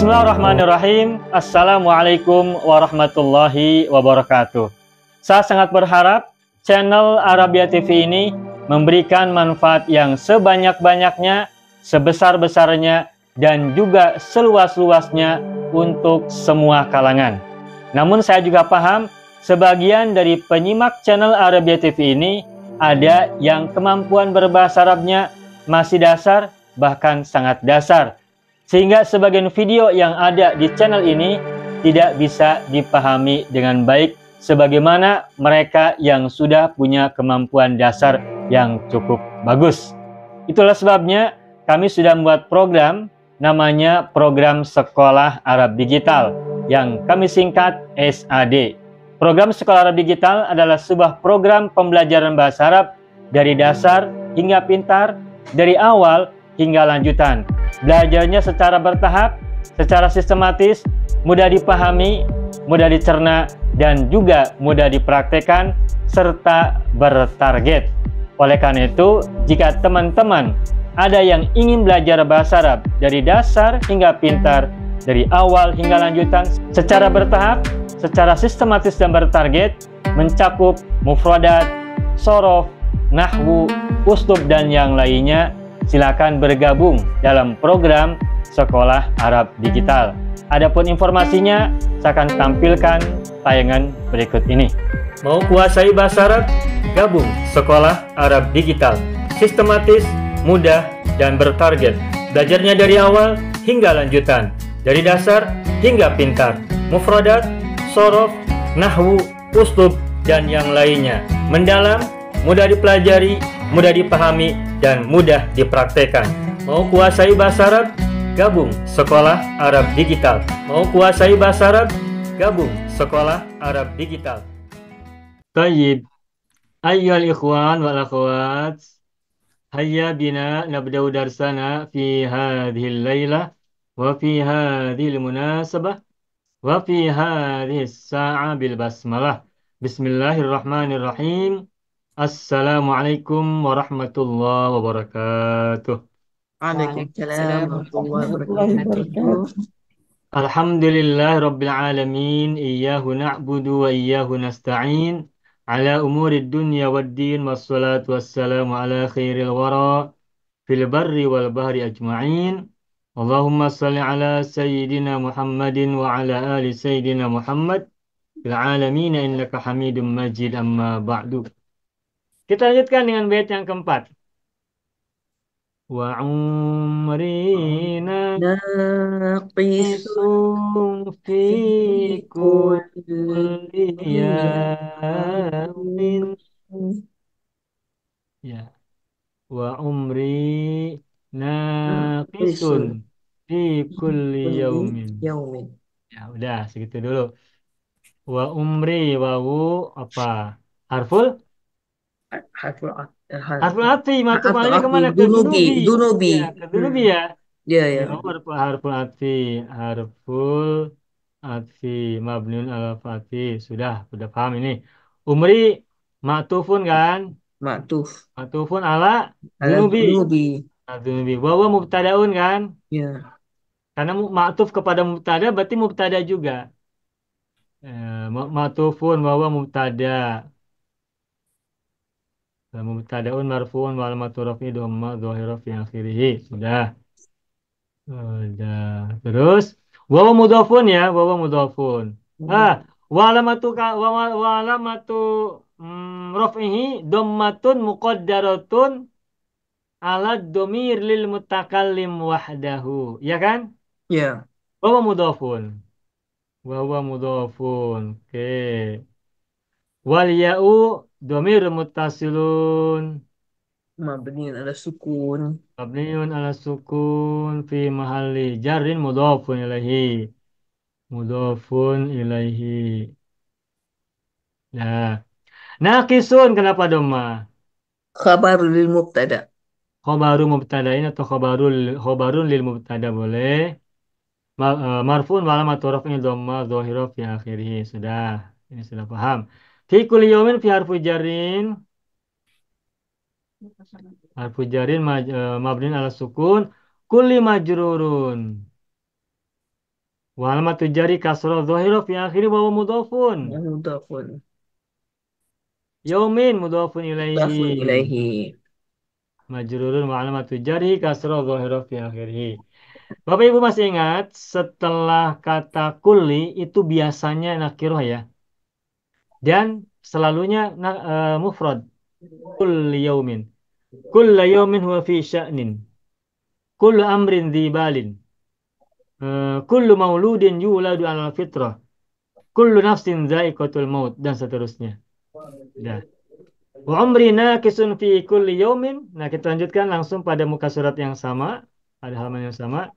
Bismillahirrahmanirrahim. Assalamualaikum warahmatullahi wabarakatuh. Saya sangat berharap channel Arabia TV ini memberikan manfaat yang sebanyak-banyaknya, sebesar-besarnya, dan juga seluas-luasnya untuk semua kalangan. Namun saya juga paham sebagian dari penyimak channel Arabia TV ini ada yang kemampuan berbahasa Arabnya masih dasar bahkan sangat dasar sehingga sebagian video yang ada di channel ini tidak bisa dipahami dengan baik sebagaimana mereka yang sudah punya kemampuan dasar yang cukup bagus. Itulah sebabnya kami sudah membuat program namanya Program Sekolah Arab Digital yang kami singkat SAD. Program Sekolah Arab Digital adalah sebuah program pembelajaran bahasa Arab dari dasar hingga pintar, dari awal hingga lanjutan Belajarnya secara bertahap, secara sistematis, mudah dipahami, mudah dicerna, dan juga mudah dipraktekkan serta bertarget. Oleh karena itu, jika teman-teman ada yang ingin belajar bahasa Arab dari dasar hingga pintar, dari awal hingga lanjutan, secara bertahap, secara sistematis dan bertarget, mencakup mufradat, sorof, nahwu, uslub, dan yang lainnya, silakan bergabung dalam program Sekolah Arab Digital. Adapun informasinya, saya akan tampilkan tayangan berikut ini. Mau kuasai bahasa Arab? Gabung Sekolah Arab Digital. Sistematis, mudah, dan bertarget. Belajarnya dari awal hingga lanjutan. Dari dasar hingga pintar. Mufradat, sorof, nahwu, uslub, dan yang lainnya. Mendalam, mudah dipelajari, mudah dipahami, dan mudah dipraktekkan. Mau kuasai bahasa Arab? Gabung Sekolah Arab Digital. Mau kuasai bahasa Arab? Gabung Sekolah Arab Digital. Tayyib. ayo ikhwan wal akhwat. Hayya bina nabda'u darsana fi hadhi laylah wa fi hadhil munasabah wa fi hadhi sa'a bil basmalah. Bismillahirrahmanirrahim. Assalamualaikum warahmatullahi wabarakatuh. Waalaikumsalam warahmatullahi wabarakatuh. Alhamdulillah Rabbil Alamin Iyahu na'budu wa iyahu nasta'in Ala umuri dunya wa din Wa salatu wassalamu ala khairil wara Fil barri wal bahri ajma'in Allahumma salli ala Sayyidina Muhammadin Wa ala ali Sayyidina Muhammad Fil alamina innaka hamidun majid amma ba'du kita lanjutkan dengan bait yang keempat. Wa umrina naqisum fi kulli yamin. Ya. Wa umri naqisun fi kulli yaumin. Yaumin. Ya, udah segitu dulu. Wa umri wawu apa? Harful harful harful atfi matbu'nya kemana ke dunubi dunubi ya ke dunubi ya iya, iya. ya ya oh, harful harful harful ati, ma'bnun al fati sudah sudah paham ini umri matufun kan Matuf, matufun ala dunubi dunubi dunubi mubtadaun kan ya karena matuf kepada mubtada berarti mubtada juga eh, matufun bahwa mubtada mubtada'un marfu'un wal maturofi doma dhamma yang fi Sudah. Sudah. Terus wawa mudofun ya, wawa mudofun Hmm. Ah, walamatu alamatu ka, wa, wa alamatu mm, domir lil mutakalim wahdahu. Ya kan? ya Yeah. Wawa mudofun Wawa mudofun Oke. Okay. Wal ya'u Domir mutasilun. Mabniun ala sukun. Mabniun ala sukun fi mahalli jarin mudhafun ilahi, Mudhafun ilahi, ya. Nah. kisun kenapa doma? Khabar lil mubtada. mubtada ini atau khobarul khobarun lil mubtada boleh. Eh, marfun wa alamatu raf'ihi dhamma zahirah fi akhirih. Sudah, ini sudah paham. Fi kulli yawmin fi harfu jarin. Harfu jarin maj, eh, ala sukun. Kulli majrurun. wal matu jari kasra zahira fi akhiri wa mudhafun. Mudhafun. Yaumin mudhafun ilaihi. Mudhafun ilaihi. Majrurun wa alamatu jari kasra zahira fi akhirihi. Bapak Ibu masih ingat setelah kata kulli itu biasanya nakiroh ya? dan selalunya uh, mufrad kul yaumin kul yaumin huwa fi sya'nin kul amrin dhibalin uh, eh, kul mauludin yuladu ala fitrah kullu nafsin za'iqatul maut dan seterusnya nah. Wa umri nakisun fi kul yaumin. Nah, kita lanjutkan langsung pada muka surat yang sama, pada halaman yang sama.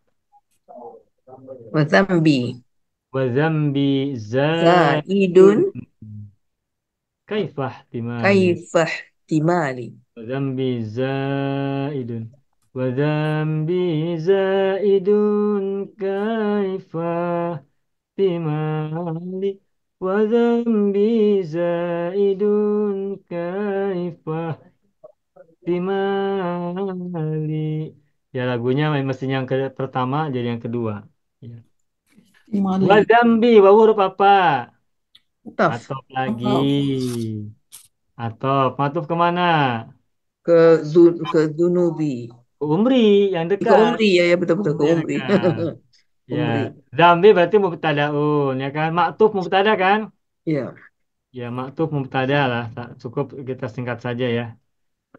Wa zambi. Wa zambi zaidun Kaifah timali. Kaifah timali. Zambi zaidun. Wa zaidun kaifah timali. Wa zaidun kaifah timali. Ya lagunya masih yang ke pertama jadi yang kedua. Ya. Timali. Wa zambi wa huruf apa? Ataf. Atop lagi. Atop. Matuf kemana? Ke Zun ke Zunubi. Ke Umri yang dekat. Ke Umri ya, ya betul betul ke Umri. Ya. Umri. Zambi berarti mubtadaun ya kan? Maktuf mubtada kan? Iya. Ya, ya maktuf mubtada lah. Cukup kita singkat saja ya.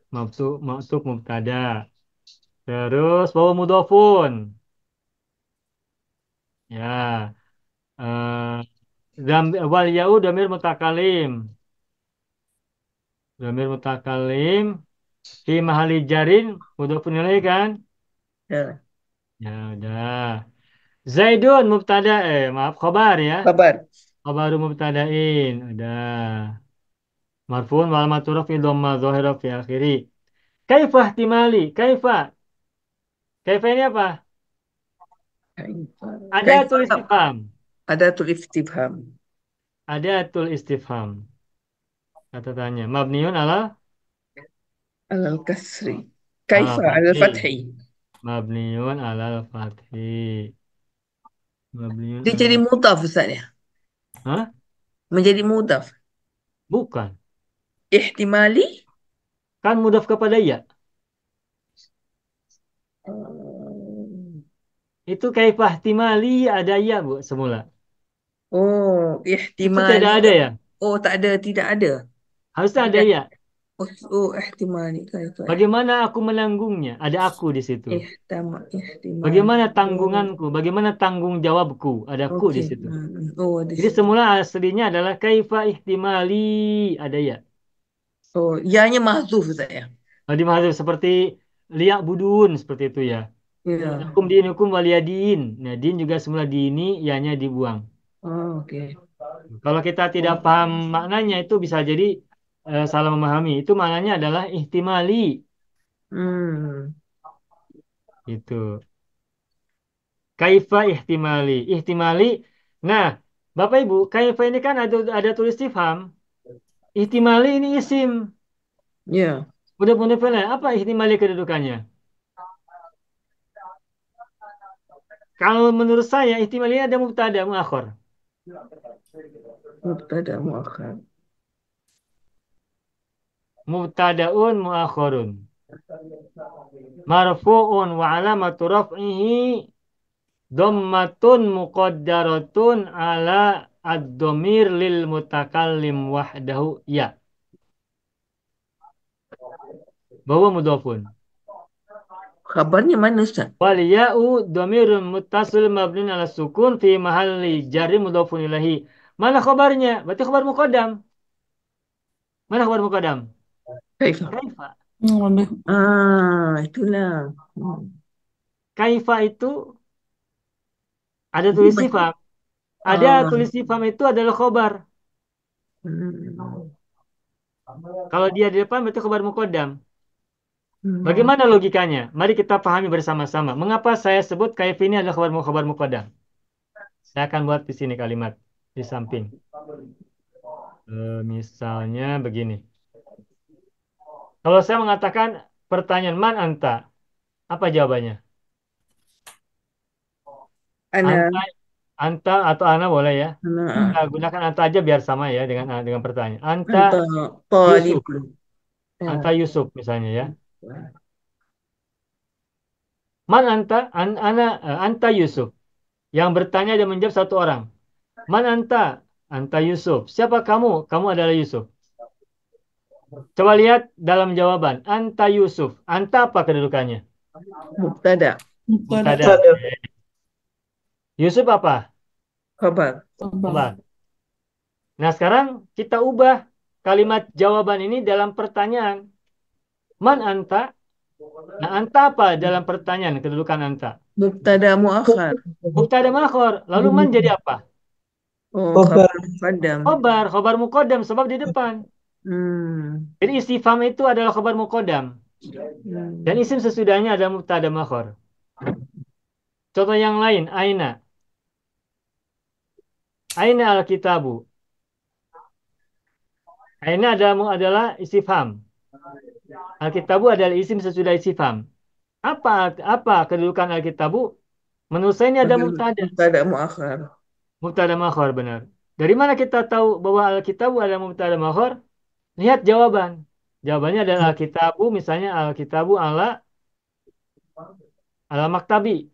Maktuf maktuf mubtada. Terus bawa mudofun. Ya. Uh, wal ya'u damir mutakalim. Damir mutakalim fi mahali jarin udah ilaih kan? Ya. Ya udah. Zaidun mubtada eh maaf khabar ya. Khabar. Khabaru mubtada'in. Udah. Marfuun wal maturaf fi dhamma zahira fi akhiri. Kaifa ihtimali? Kaifa? Kaifa ini apa? Kaifa. Ada tulis ibham. Ada tul istifham. Ada tul istifham. Kata tanya. Mabniun ala? Ala kasri. Ah, Kaifa ala fathi. Mabniun ala fathi. Mabniun Dia ala... jadi mutaf Ustaz ya? Hah? Menjadi mudaf? Bukan. Ihtimali? Kan mudaf kepada ya. Itu kaifah timali ada ya bu semula. Oh, eh, Itu ihtimal. tidak ada ya? Oh, tak ada, tidak ada. Harusnya ada ya. Oh, oh eh, ihtimal ni itu. Eh. Bagaimana aku menanggungnya? Ada aku di situ. Ihtimal, ihtimal. Bagaimana oh. tanggunganku? Bagaimana tanggung jawabku? Ada aku di situ. Nah, nah. Oh, ada Jadi situ. semula aslinya adalah kaifa ihtimali ada iya. oh, ya. Oh, ianya mahzuf saya. ya. Jadi mahzuf seperti liak budun seperti itu ya. Ya. Hukum din hukum waliyadin. Nah, din juga semula ini ianya dibuang. Oh, oke. Okay. Kalau kita tidak paham maknanya itu bisa jadi uh, salah memahami. Itu maknanya adalah ihtimali. Hmm. Itu. Kaifa ihtimali. Ihtimali. Nah, Bapak Ibu, kaifa ini kan ada ada tulis tifham. Ihtimali ini isim. Ya. Yeah. Udah punya Apa ihtimali kedudukannya? Kalau menurut saya ihtimali ada mubtada muakhir. Mubtada muakhar. Mubtadaun muakhorun. Marfu'un wa alamatu raf'ihi dommatun muqaddaratun ala ad domir lil mutakallim wahdahu ya. Bahwa mudafun. Khabarnya mana Ustaz? Wal ya'u dhamirun muttasil mabnun ala sukun fi mahalli jarri mudhafun ilahi. Mana khabarnya? Berarti khabar muqaddam. Mana khabar muqaddam? Kaifa. Kaifa. Hmm, ah, itulah. Hmm. Kaifa itu ada tulis sifat. Ah. Ada ah. tulis sifat itu adalah khabar. Hmm. Kalau dia di depan berarti khabar muqaddam. Hmm. Bagaimana logikanya? Mari kita pahami bersama-sama. Mengapa saya sebut kaif ini adalah khabar khabar muqaddam? Saya akan buat di sini kalimat di samping. E, misalnya begini. Kalau saya mengatakan pertanyaan man anta, apa jawabannya? Ana. Anta, anta atau ana boleh ya? Ana. Ah. gunakan anta aja biar sama ya dengan dengan pertanyaan. Anta, anta Yusuf. Anta ya. Yusuf misalnya ya. Man anta? An, ana, eh, anta Yusuf. Yang bertanya dan menjawab satu orang. Man anta? Anta Yusuf. Siapa kamu? Kamu adalah Yusuf. Coba lihat dalam jawaban. Anta Yusuf. Anta apa kedudukannya? Mubtada. Mubtada. Yusuf apa? Khabar. Khabar. Nah sekarang kita ubah kalimat jawaban ini dalam pertanyaan. Man anta? Nah, anta apa dalam pertanyaan kedudukan anta? Mubtada muakhar. Mubtada muakhar. Lalu man jadi apa? Oh, khobar muqaddam. Khobar, khobar muqaddam sebab di depan. Hmm. Jadi istifam itu adalah khobar muqaddam. Hmm. Dan isim sesudahnya adalah mubtada muakhar. Contoh yang lain, aina. Aina al-kitabu. Aina adalah, adalah istifam. Alkitabu adalah isim sesudah isi Apa apa kedudukan Alkitabu? Menurut saya ini ada mutada. Mutada muakhar. Mutada muakhar benar. Dari mana kita tahu bahwa Alkitabu adalah mutada muakhar? Lihat jawaban. Jawabannya adalah hmm. Alkitabu misalnya Alkitabu ala ala maktabi.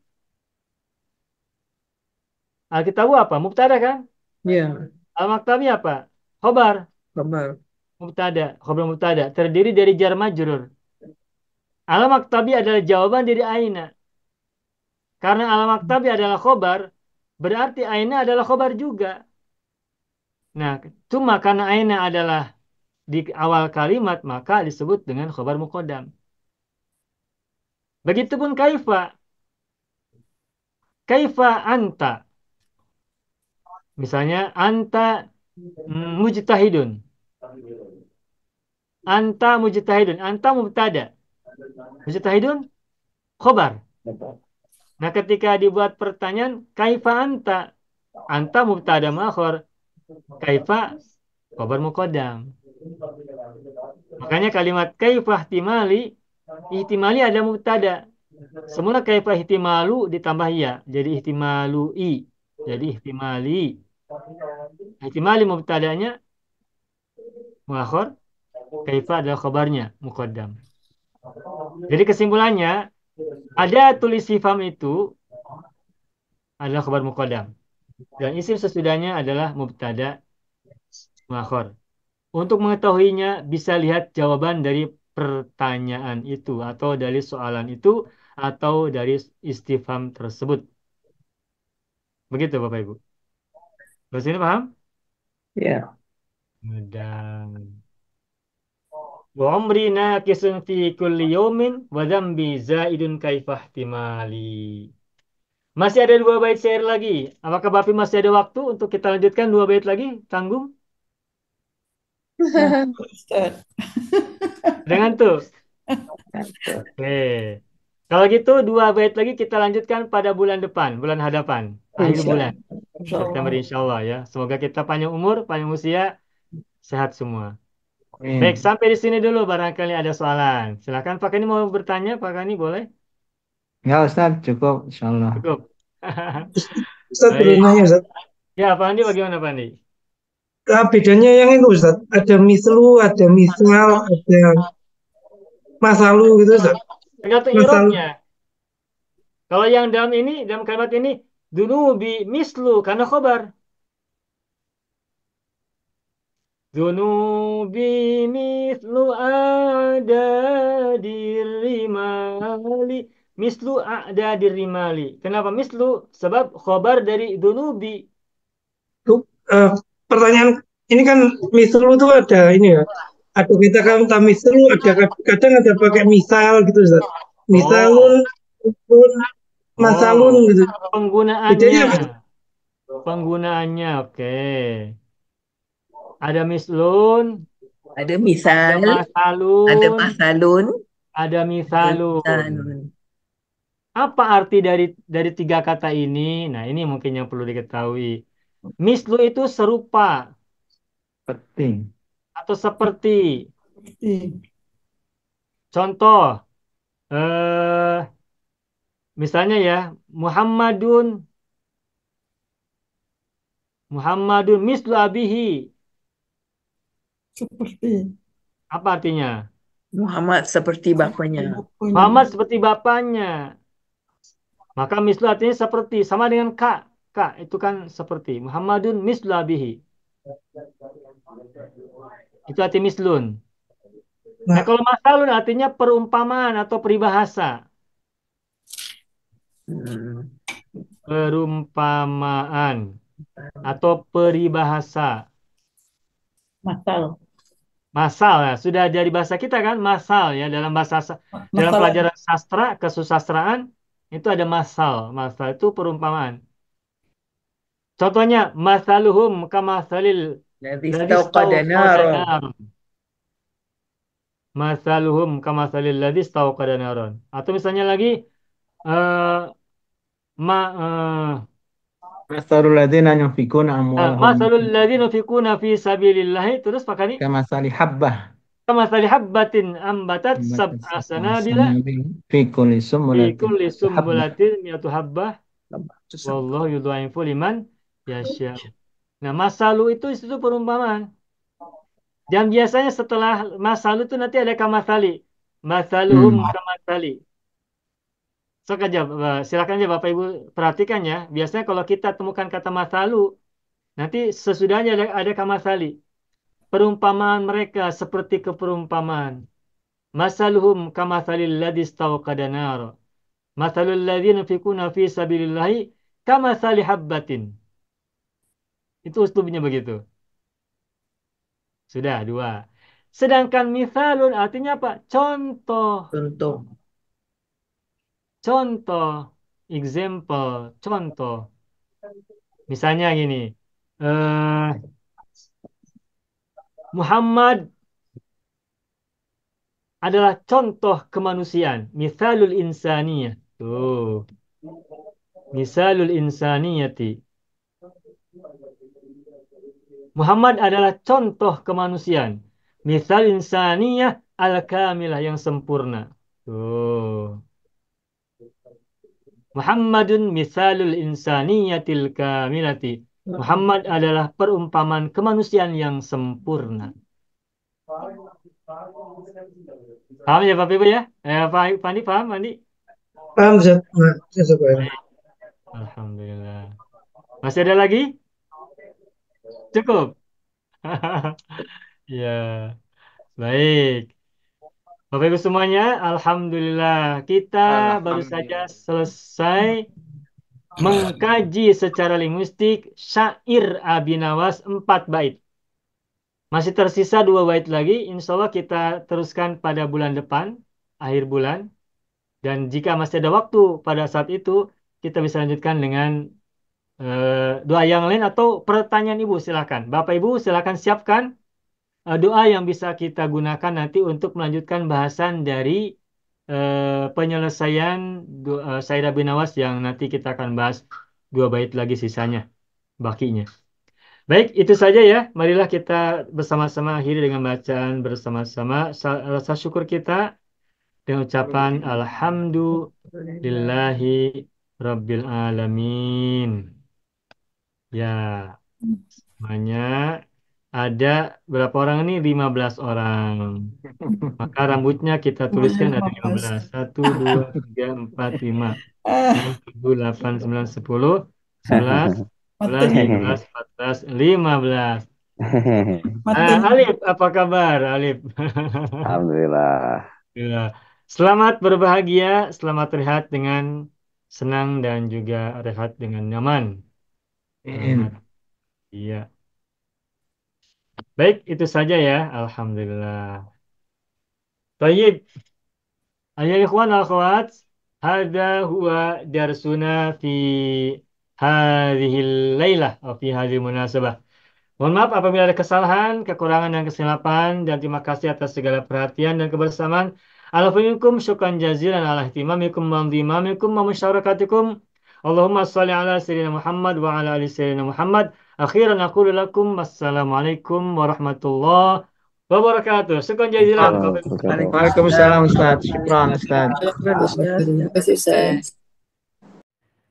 Alkitabu apa? Mubtada kan? Iya. Yeah. Al maktabi apa? Khobar. Khobar mubtada, khabar mubtada terdiri dari jar majrur. Al maktabi adalah jawaban dari aina. Karena al maktabi adalah khabar, berarti aina adalah khabar juga. Nah, cuma karena aina adalah di awal kalimat maka disebut dengan khabar muqaddam. Begitupun kaifa. Kaifa anta. Misalnya anta mujtahidun. Anta mujtahidun. Anta mubtada. Mujtahidun khobar. Nah ketika dibuat pertanyaan kaifa anta? Anta mubtada makhor. Kaifa khobar mukodam. Makanya kalimat kaifa ihtimali. Ihtimali ada mubtada. Semula kaifa ihtimalu ditambah ya. Jadi ihtimalu i. Jadi ihtimali. Ihtimali mubtadanya muakhor kaifa adalah khabarnya muqaddam. Jadi kesimpulannya ada tulis sifam itu adalah khabar muqaddam dan isim sesudahnya adalah mubtada Makhor. Untuk mengetahuinya bisa lihat jawaban dari pertanyaan itu atau dari soalan itu atau dari istifham tersebut. Begitu Bapak Ibu. Terus ini paham? Iya. Yeah. Mudah. Wa umri naqisun fi kulli yawmin wa dhanbi zaidun kaifah timali. Masih ada dua bait syair lagi. Apakah Bapak masih ada waktu untuk kita lanjutkan dua bait lagi? Tanggung? Nah. Dengan tuh. Oke. Kalau gitu dua bait lagi kita lanjutkan pada bulan depan, bulan hadapan, akhir bulan. September insya Allah ya. Semoga kita panjang umur, panjang usia, sehat semua. Amin. Baik, hmm. sampai di sini dulu barangkali ada soalan. Silakan Pak Kani mau bertanya, Pak Kani boleh? Ya Ustaz, cukup insyaallah. Cukup. Ustaz belum nanya Ustaz. Ya, Pak Andi bagaimana Pak Andi? Nah, bedanya yang itu Ustaz, ada mislu, ada misal, ada masa lalu gitu Ustaz. Tergantung irobnya. Kalau yang dalam ini, dalam kalimat ini, dulu bi mislu karena khobar. Zunubi mislu ada dirimali mislu ada rimali. Kenapa mislu? Sebab khobar dari dunubi. Uh, eh, pertanyaan ini kan mislu itu ada ini ya. Ada kita kan tak mislu, ada kadang ada pakai misal gitu Ustaz. Misalun, oh. masalun gitu. Penggunaannya. Penggunaannya, oke. Okay. Ada mislun. Ada misal. Ada masalun. Ada masalun. misalun. Ada misalun. Apa arti dari dari tiga kata ini? Nah, ini mungkin yang perlu diketahui. Mislu itu serupa. Seperti. Atau seperti. Seperti. Contoh. Eh, misalnya ya, Muhammadun Muhammadun mislu abihi seperti apa artinya Muhammad seperti bapaknya Muhammad seperti bapaknya maka mislu artinya seperti sama dengan ka ka itu kan seperti Muhammadun mislabihi itu arti mislun nah, nah, kalau masalun artinya perumpamaan atau peribahasa perumpamaan atau peribahasa masal Masal ya, sudah jadi bahasa kita kan masal ya dalam bahasa masal. dalam ya. pelajaran sastra kesusastraan itu ada masal. Masal itu perumpamaan. Contohnya masaluhum kamasalil ladzi Masaluhum kamasalil ladzi stauqada naron. Atau misalnya lagi uh, ma uh, Masalul ladzina yunfikuna amwalahum. Masalul ladzina yunfikuna fi sabilillah terus pakai Kama salih habbah. Kama salih habbatin ambatat sab'a sanabila fi kulli sumbulatin. Fi kulli sumbulatin mi'atu habbah. Wallahu yudha'ifu liman yasha. Nah, masalu itu itu perumpamaan. Dan biasanya setelah masalu itu nanti ada kamasali. Masaluhum hmm. kamasali. So, aja, eh, silakan aja Bapak Ibu perhatikan ya. Biasanya kalau kita temukan kata masalu, nanti sesudahnya ada, ada masali. Perumpamaan mereka seperti keperumpamaan. Masaluhum kamasalil ladis istawqada Masalul ladin fikuna fi sabilillahi kamasali habbatin. Itu uslubnya begitu. Sudah dua. Sedangkan misalun artinya apa? Contoh. Contoh. Contoh, example, contoh. Misalnya gini. Uh, Muhammad adalah contoh kemanusiaan. Misalul insaniyah. Tuh. Misalul insaniyati. Muhammad adalah contoh kemanusiaan. Misal insaniyah al-kamilah yang sempurna. Tuh. Muhammadun misalul insaniyatil kamilati. Muhammad adalah perumpamaan kemanusiaan yang sempurna. Paham ya Bapak Ibu ya? Eh, Pak Pandi paham Pandi? Paham nah, Ustaz. Ya. Alhamdulillah. Masih ada lagi? Cukup. ya. Baik. Bapak Ibu semuanya, Alhamdulillah kita Alhamdulillah. baru saja selesai mengkaji secara linguistik syair Abi Nawas 4 bait. Masih tersisa dua bait lagi, insya Allah kita teruskan pada bulan depan, akhir bulan. Dan jika masih ada waktu pada saat itu, kita bisa lanjutkan dengan uh, doa yang lain atau pertanyaan Ibu, silakan. Bapak Ibu, silakan siapkan uh, doa yang bisa kita gunakan nanti untuk melanjutkan bahasan dari uh, penyelesaian uh, eh, Sayyidah bin Awas yang nanti kita akan bahas dua bait lagi sisanya, bakinya. Baik, itu saja ya. Marilah kita bersama-sama akhiri dengan bacaan bersama-sama rasa syukur kita dengan ucapan alhamdulillahi rabbil alamin. Ya. Semuanya ada berapa orang ini? 15 orang. Maka rambutnya kita tuliskan ada 15. 1, 2, 3, 4, 5, 6, 7, 8, 9, 10, 11, 12, 13, 14, 15. Uh, Alif, apa kabar Alif? Alhamdulillah. Iya. Selamat berbahagia, selamat rehat dengan senang dan juga rehat dengan nyaman. Iya. yeah. Baik, itu saja ya. Alhamdulillah. Baik. Ayah ikhwan al-khawat. hada huwa darsuna fi hadhil laylah. atau fi hadhil munasabah. Mohon maaf apabila ada kesalahan, kekurangan dan kesilapan dan terima kasih atas segala perhatian dan kebersamaan. Alhamdulillah. syukran jazilan ala ihtimamikum wa imamikum wa musyarakatikum. Allahumma salli ala sayyidina Muhammad wa ala ali sayyidina Muhammad. Akhiran aku lakum. Assalamualaikum warahmatullahi wabarakatuh. Sekian jadi lah. Waalaikumsalam Ustaz. Syukran Ustaz. Terima kasih Ustaz.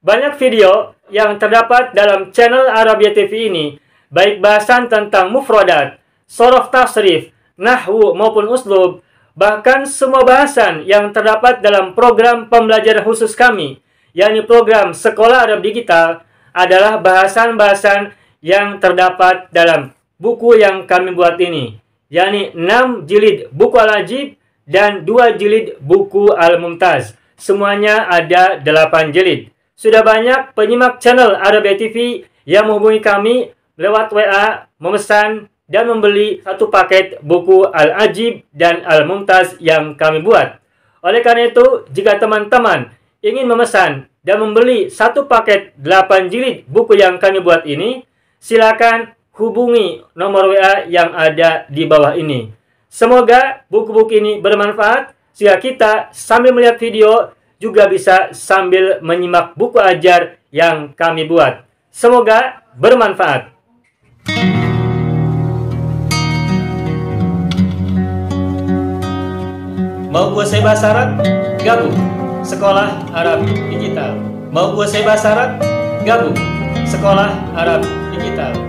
Banyak video yang terdapat dalam channel Arabia TV ini, baik bahasan tentang mufradat, sorof tasrif, nahwu maupun uslub, bahkan semua bahasan yang terdapat dalam program pembelajaran khusus kami, yakni program Sekolah Arab Digital, adalah bahasan-bahasan yang terdapat dalam buku yang kami buat ini, yakni 6 jilid buku Al-Ajib dan 2 jilid buku Al-Mumtaz. Semuanya ada 8 jilid. Sudah banyak penyimak channel Arabia TV yang menghubungi kami lewat WA memesan dan membeli satu paket buku Al-Ajib dan Al-Mumtaz yang kami buat. Oleh karena itu, jika teman-teman ingin memesan dan membeli satu paket 8 jilid buku yang kami buat ini, silakan hubungi nomor WA yang ada di bawah ini. Semoga buku-buku ini bermanfaat sehingga kita sambil melihat video juga bisa sambil menyimak buku ajar yang kami buat. Semoga bermanfaat. Mau saya bahasa syarat? Gabung. Sekolah Arab Digital. Mau saya bahasa syarat? Gabung. Sekolah Arab digital.